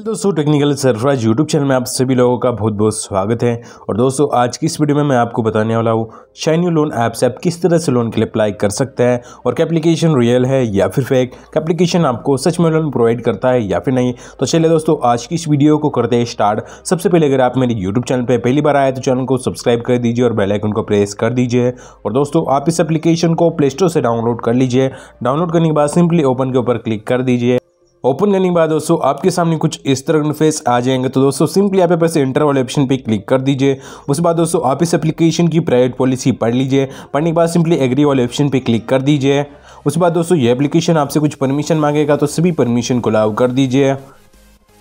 hello दोस्तों technical Sarfaraz YouTube channel में आप सभी लोगों का बहुत बहुत स्वागत है और दोस्तों आज की इस वीडियो में मैं आपको बताने वाला हूँ शाइन यू लोन ऐप से आप किस तरह से लोन के लिए अप्लाई कर सकते हैं और क्या एप्लीकेशन रियल है या फिर फेक क्या एप्लीकेशन आपको सच में लोन प्रोवाइड करता है या फिर नहीं तो चलिए दोस्तों आज की इस वीडियो को करते हैं स्टार्ट सबसे पहले अगर आप मेरे यूट्यूब चैनल पर पहली बार आए तो चैनल को सब्सक्राइब कर दीजिए और बेलाइकन को प्रेस कर दीजिए और दोस्तों आप इस एप्लीकेशन को प्ले स्टोर से डाउनलोड कर लीजिए डाउनलोड करने के बाद सिंपली ओपन के ऊपर क्लिक कर दीजिए ओपन करने के बाद दोस्तों आपके सामने कुछ इस तरह इंटरफेस आ जाएंगे तो दोस्तों सिंपली आप बस इंटर वाले ऑप्शन पे क्लिक कर दीजिए उसके बाद दोस्तों आप इस एप्लीकेशन की प्राइवेट पॉलिसी पढ़ लीजिए पढ़ने के बाद सिंपली एग्री वाले ऑप्शन पे क्लिक कर दीजिए उसके बाद दोस्तों ये एप्लीकेशन आपसे कुछ परमिशन मांगेगा तो सभी परमिशन को लाव कर दीजिए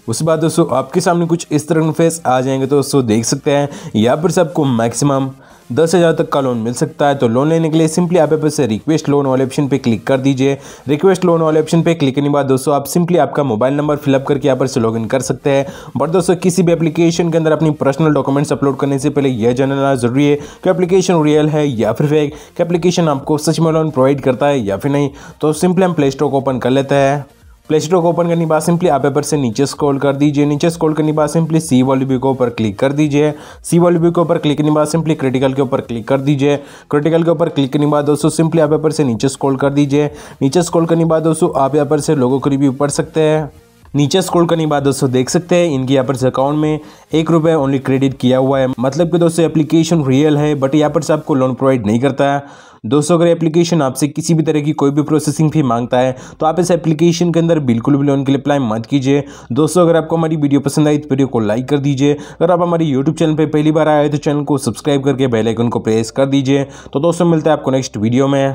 उसके बाद दोस्तों आपके सामने कुछ इस तरह इंटरफेस आ जाएंगे तो दोस्तों देख सकते हैं या फिर सबको मैक्सिमम दस हज़ार तक का लोन मिल सकता है तो लोन लेने के लिए सिंपली आप यहाँ से रिक्वेस्ट लोन वाले ऑप्शन पे क्लिक कर दीजिए रिक्वेस्ट लोन वाले ऑप्शन पे क्लिक करने के बाद दोस्तों आप सिंपली आपका मोबाइल नंबर फिलअप करके यहाँ पर से लॉग कर सकते हैं बट दोस्तों किसी भी एप्लीकेशन के अंदर अपनी पर्सनल डॉक्यूमेंट्स अपलोड करने से पहले यह जानना जरूरी है कि एप्लीकेशन रियल है या फिर फेक कि एप्लीकेशन आपको सच में लोन प्रोवाइड करता है या फिर नहीं तो सिंपली हम प्ले स्टोर को ओपन कर लेते हैं प्ले स्टोर को ओपन करने के बाद सिंपली आप पेपर से नीचे स्क्रॉल कर दीजिए नीचे स्क्रॉल करने के बाद सिंपली सी व्यू के ऊपर क्लिक कर दीजिए सी व्यू के ऊपर क्लिक करने के बाद सिंपली क्रिटिकल के ऊपर क्लिक कर दीजिए क्रिटिकल के ऊपर क्लिक करने के बाद दोस्तों सिंपली आप पेपर से नीचे स्क्रॉल कर दीजिए नीचे स्क्रॉल करने के बाद दोस्तों आप पेपर से लोगों को रिव्यू पढ़ सकते हैं नीचे स्क्रॉल करने के बाद दोस्तों देख सकते हैं इनके यहाँ पर अकाउंट में एक रुपये ओनली क्रेडिट किया हुआ है मतलब कि दोस्तों एप्लीकेशन रियल है बट यहाँ पर से आपको लोन प्रोवाइड नहीं करता है दोस्तों अगर एप्लीकेशन आपसे किसी भी तरह की कोई भी प्रोसेसिंग फी मांगता है तो आप इस एप्लीकेशन के अंदर बिल्कुल भी लोन के लिए अप्लाई मत कीजिए दोस्तों अगर आपको हमारी वीडियो पसंद आई तो वीडियो को लाइक कर दीजिए अगर आप हमारे यूट्यूब चैनल पर पहली बार आए तो चैनल को सब्सक्राइब करके बेलाइकन को प्रेस कर दीजिए तो दोस्तों मिलता है आपको नेक्स्ट वीडियो में